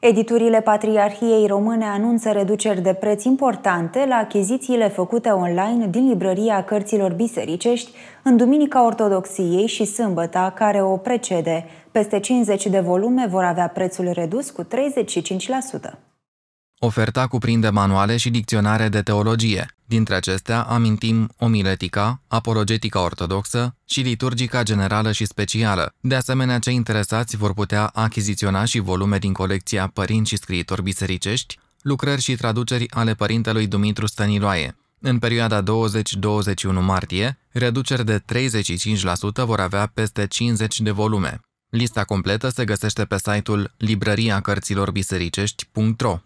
Editurile Patriarhiei Române anunță reduceri de preț importante la achizițiile făcute online din librăria cărților bisericești în Duminica Ortodoxiei și Sâmbăta, care o precede. Peste 50 de volume vor avea prețul redus cu 35%. Oferta cuprinde manuale și dicționare de teologie. Dintre acestea amintim omiletica, apologetica ortodoxă și liturgica generală și specială. De asemenea, cei interesați vor putea achiziționa și volume din colecția Părinți și scriitori bisericești, lucrări și traduceri ale părintelui Dumitru Stăniloae. În perioada 20-21 martie, reduceri de 35% vor avea peste 50 de volume. Lista completă se găsește pe site-ul bisericești.ro